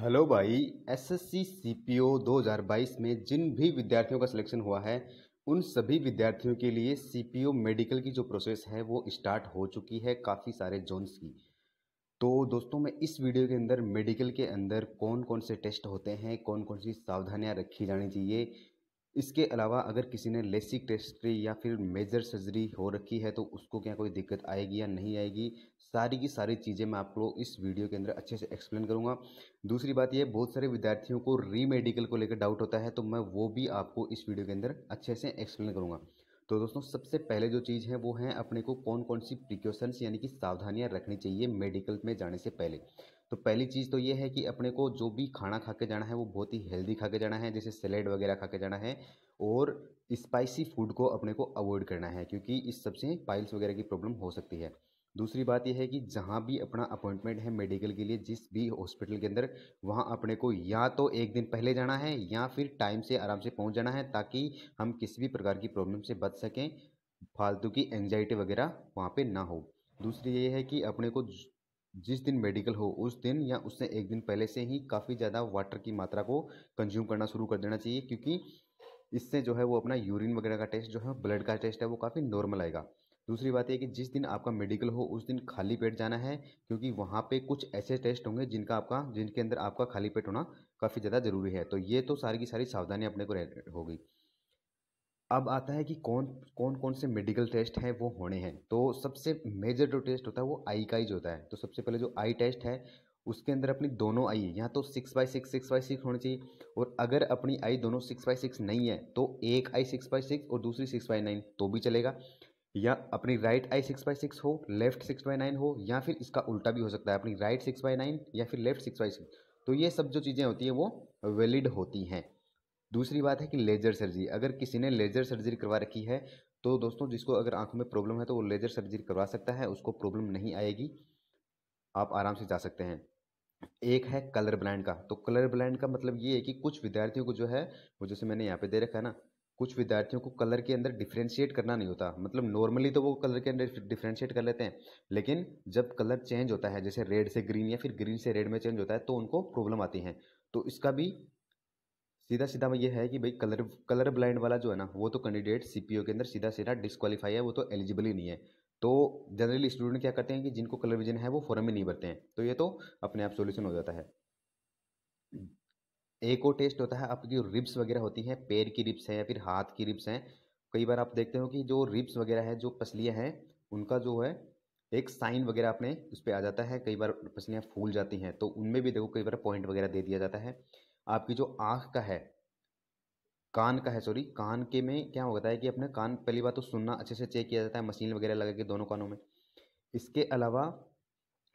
hello भाई SSC CPO 2022 में जिन भी विद्यार्थियों का सिलेक्शन हुआ है उन सभी विद्यार्थियों के लिए सीपीओ मेडिकल की जो प्रोसेस है वो स्टार्ट हो चुकी है काफ़ी सारे जोन्स की तो दोस्तों मैं इस वीडियो के अंदर मेडिकल के अंदर कौन कौन से टेस्ट होते हैं कौन कौन सी सावधानियां रखी जानी चाहिए इसके अलावा अगर किसी ने लेसिक टेस्ट्री या फिर मेजर सर्जरी हो रखी है तो उसको क्या कोई दिक्कत आएगी या नहीं आएगी सारी की सारी चीज़ें मैं आपको इस वीडियो के अंदर अच्छे से एक्सप्लेन करूँगा दूसरी बात ये बहुत सारे विद्यार्थियों को री मेडिकल को लेकर डाउट होता है तो मैं वो भी आपको इस वीडियो के अंदर अच्छे से एक्सप्लेन करूँगा तो दोस्तों सबसे पहले जो चीज़ है वो है अपने को कौन कौन सी प्रिकॉशंस यानी कि सावधानियाँ रखनी चाहिए मेडिकल में जाने से पहले तो पहली चीज़ तो ये है कि अपने को जो भी खाना खा के जाना है वो बहुत ही हेल्दी खा के जाना है जैसे सैलेड वगैरह खा के जाना है और स्पाइसी फूड को अपने को अवॉइड करना है क्योंकि इस सबसे पाइल्स वगैरह की प्रॉब्लम हो सकती है दूसरी बात यह है कि जहाँ भी अपना अपॉइंटमेंट है मेडिकल के लिए जिस भी हॉस्पिटल के अंदर वहाँ अपने को या तो एक दिन पहले जाना है या फिर टाइम से आराम से पहुँच जाना है ताकि हम किसी भी प्रकार की प्रॉब्लम से बच सकें फालतू की एंजाइटी वगैरह वहाँ पे ना हो दूसरी ये है कि अपने को जिस दिन मेडिकल हो उस दिन या उससे एक दिन पहले से ही काफ़ी ज़्यादा वाटर की मात्रा को कंज्यूम करना शुरू कर देना चाहिए क्योंकि इससे जो है वो अपना यूरिन वगैरह का टेस्ट जो है ब्लड का टेस्ट है वो काफ़ी नॉर्मल आएगा दूसरी बात यह कि जिस दिन आपका मेडिकल हो उस दिन खाली पेट जाना है क्योंकि वहाँ पे कुछ ऐसे टेस्ट होंगे जिनका आपका जिनके अंदर आपका खाली पेट होना काफ़ी ज़्यादा ज़रूरी है तो ये तो सारी की सारी सावधानी अपने को होगी अब आता है कि कौन कौन कौन से मेडिकल टेस्ट हैं वो होने हैं तो सबसे मेजर जो टेस्ट होता है वो आई का ही होता है तो सबसे पहले जो आई टेस्ट है उसके अंदर अपनी दोनों आई यहाँ तो six by six six by six होनी चाहिए और अगर अपनी आई दोनों सिक्स बाई सिक्स नहीं है तो एक आई सिक्स बाई सिक्स और दूसरी सिक्स बाई नाइन तो भी चलेगा या अपनी right eye six by six हो लेफ्ट सिक्स बाई नाइन हो या फिर इसका उल्टा भी हो सकता है अपनी राइट सिक्स बाई नाइन या फिर लेफ्ट सिक्स बाई सिक्स तो ये सब जो चीज़ें होती हैं वो वैलिड होती हैं दूसरी बात है कि लेजर सर्जरी अगर किसी ने लेजर सर्जरी करवा रखी है तो दोस्तों जिसको अगर आंखों में प्रॉब्लम है तो वो लेजर सर्जरी करवा सकता है उसको प्रॉब्लम नहीं आएगी आप आराम से जा सकते हैं एक है कलर ब्लाइंड का तो कलर ब्लाइंड का मतलब ये है कि कुछ विद्यार्थियों को जो है वो जैसे मैंने यहाँ पे दे रखा है ना कुछ विद्यार्थियों को कलर के अंदर डिफ्रेंशिएट करना नहीं होता मतलब नॉर्मली तो वो कलर के अंदर डिफ्रेंशिएट कर लेते हैं लेकिन जब कलर चेंज होता है जैसे रेड से ग्रीन या फिर ग्रीन से रेड में चेंज होता है तो उनको प्रॉब्लम आती है तो इसका भी सीधा सीधा में ये है कि भाई कलर कलर ब्लाइंड वाला जो है ना वो तो कैंडिडेट सीपीओ के अंदर सीधा सीधा डिस्कालीफाई है वो तो एलिजिबल ही नहीं है तो जनरली स्टूडेंट क्या करते हैं कि जिनको कलर विजन है वो फॉरम में नहीं भरते हैं तो ये तो अपने आप सोल्यूशन हो जाता है एक और टेस्ट होता है आपकी जो रिब्स वगैरह होती हैं पैर की रिब्स हैं या फिर हाथ की रिब्स हैं कई बार आप देखते हो कि जो रिब्स वगैरह है जो पसलियाँ हैं उनका जो है एक साइन वगैरह अपने उस पर आ जाता है कई बार पसलियाँ फूल जाती हैं तो उनमें भी देखो कई बार पॉइंट वगैरह दे दिया जाता है आपकी जो आँख का है कान का है सॉरी कान के में क्या होता है कि अपने कान पहली बार तो सुनना अच्छे से चेक किया जाता है मशीन वगैरह लगा के दोनों कानों में इसके अलावा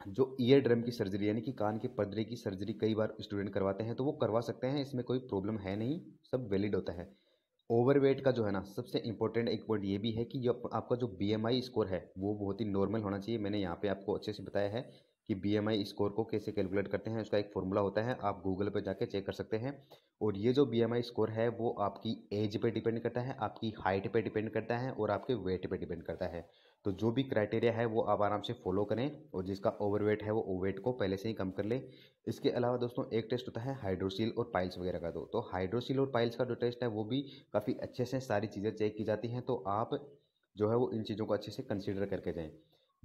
जो ईयर ड्रम की सर्जरी यानी कि कान के पर्दे की सर्जरी कई बार स्टूडेंट करवाते हैं तो वो करवा सकते हैं इसमें कोई प्रॉब्लम है नहीं सब वैलिड होता है ओवरवेट का जो है ना सबसे इंपॉर्टेंट एक पॉइंट ये भी है कि जो आपका जो बीएमआई स्कोर है वो बहुत ही नॉर्मल होना चाहिए मैंने यहाँ पे आपको अच्छे से बताया है कि बी स्कोर को कैसे कैलकुलेट करते हैं उसका एक फॉर्मूला होता है आप गूगल पर जाके चेक कर सकते हैं और ये जो बी स्कोर है वो आपकी एज पे डिपेंड करता है आपकी हाइट पे डिपेंड करता है और आपके वेट पे डिपेंड करता है तो जो भी क्राइटेरिया है वो आप आराम से फॉलो करें और जिसका ओवरवेट है वो ओवेट को पहले से ही कम कर लें इसके अलावा दोस्तों एक टेस्ट होता है हाइड्रोसील और पाइल्स वगैरह का दो तो हाइड्रोसील और पाइल्स का जो टेस्ट है वो भी काफ़ी अच्छे से सारी चीज़ें चेक की जाती हैं तो आप जो है वो इन चीज़ों को अच्छे से कंसिडर करके जाएँ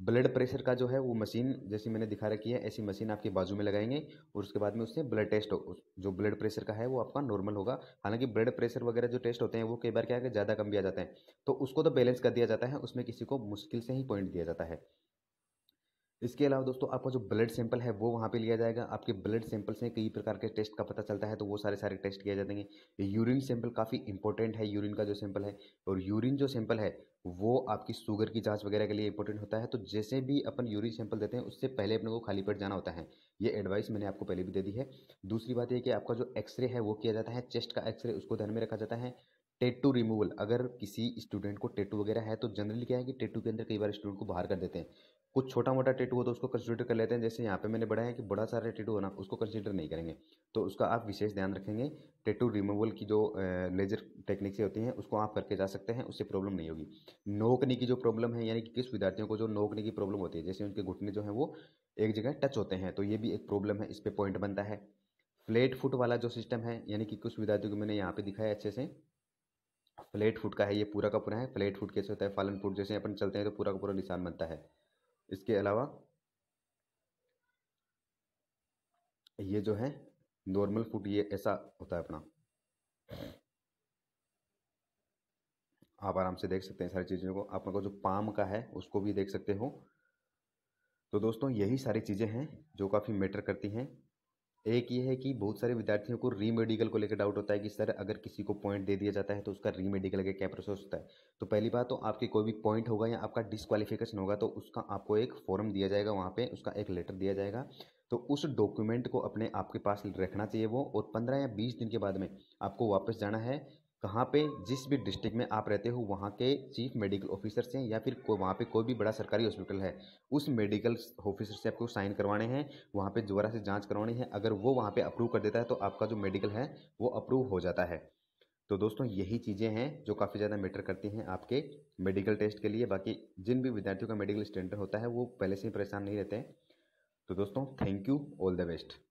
ब्लड प्रेशर का जो है वो मशीन जैसी मैंने दिखा रखी है ऐसी मशीन आपके बाजू में लगाएंगे और उसके बाद में उससे ब्लड टेस्ट हो जो ब्लड प्रेशर का है वो आपका नॉर्मल होगा हालांकि ब्लड प्रेशर वगैरह जो टेस्ट होते हैं वो कई बार क्या है ज़्यादा कम भी आ जाते हैं तो उसको तो बैलेंस कर दिया जाता है उसमें किसी को मुश्किल से ही पॉइंट दिया जाता है इसके अलावा दोस्तों आपका जो ब्लड सैंपल है वो वहाँ पे लिया जाएगा आपके ब्लड सैंपल से कई प्रकार के टेस्ट का पता चलता है तो वो सारे सारे टेस्ट किए जाते हैं यूरिन सैंपल काफ़ी इंपॉर्टेंट है यूरिन का जो सैंपल है और यूरिन जो सैंपल है वो आपकी शुगर की जांच वगैरह के लिए इंपॉर्टेंट होता है तो जैसे भी अपन यूरिन सैंपल देते हैं उससे पहले अपने को खाली पेट जाना होता है ये एडवाइस मैंने आपको पहले भी दे दी है दूसरी बात यह कि आपका जो एक्सरे है वो किया जाता है चेस्ट का एक्सरे उसको ध्यान में रखा जाता है टेटू रिमूवल अगर किसी स्टूडेंट को टेटू वगैरह है तो जनरली क्या है कि टेटू के अंदर कई बार स्टूडेंट को बाहर कर देते हैं कुछ छोटा मोटा टेटू हो तो उसको कंसिडर कर लेते हैं जैसे यहाँ पे मैंने बढ़ाया कि बड़ा सारा टेटू होना उसको कंसिडर नहीं करेंगे तो उसका आप विशेष ध्यान रखेंगे टेटू रिमूवल की जो लेजर टेक्निक से होती है उसको आप करके जा सकते हैं उससे प्रॉब्लम नहीं होगी नोकने की जो प्रॉब्लम है यानी कि किस विद्यार्थियों को जो नोकने की प्रॉब्लम होती है जैसे उनके घुटने जो हैं वो एक जगह टच होते हैं तो ये भी एक प्रॉब्लम है इस पर पॉइंट बनता है फ्लेट फुट वाला जो सिस्टम है यानी कि कुछ विद्यार्थियों को मैंने यहाँ पे दिखाया अच्छे से फ्लेट फुट का है ये पूरा का पूरा है फ्लेट फुट कैसे होता है फालन फुट जैसे अपन चलते हैं तो पूरा का पूरा निशान बनता है इसके अलावा ये जो है नॉर्मल फूट ये ऐसा होता है अपना आप आराम से देख सकते हैं सारी चीज़ों को आप लोगों जो पाम का है उसको भी देख सकते हो तो दोस्तों यही सारी चीज़ें हैं जो काफ़ी मैटर करती हैं एक ये है कि बहुत सारे विद्यार्थियों को री मेडिकल को लेकर डाउट होता है कि सर अगर किसी को पॉइंट दे दिया जाता है तो उसका री मेडिकल का क्या प्रोसेस होता है तो पहली बात तो आपके कोई भी पॉइंट होगा या आपका डिसक्वालिफिकेशन होगा तो उसका आपको एक फॉर्म दिया जाएगा वहाँ पर उसका एक लेटर दिया जाएगा तो उस डॉक्यूमेंट को अपने आपके पास रखना चाहिए वो और पंद्रह या बीस दिन के बाद में आपको वापस जाना है कहाँ पे जिस भी डिस्ट्रिक्ट में आप रहते हो वहाँ के चीफ मेडिकल ऑफिसर से या फिर को वहाँ पे कोई भी बड़ा सरकारी हॉस्पिटल है उस मेडिकल ऑफिसर से आपको साइन करवाने हैं वहाँ पे दोबारा से जांच करवानी है अगर वो वहाँ पे अप्रूव कर देता है तो आपका जो मेडिकल है वो अप्रूव हो जाता है तो दोस्तों यही चीज़ें हैं जो काफ़ी ज़्यादा मैटर करती हैं आपके मेडिकल टेस्ट के लिए बाकी जिन भी विद्यार्थियों का मेडिकल स्टैंडर्ड होता है वो पहले से ही परेशान नहीं रहते हैं तो दोस्तों thank you all the best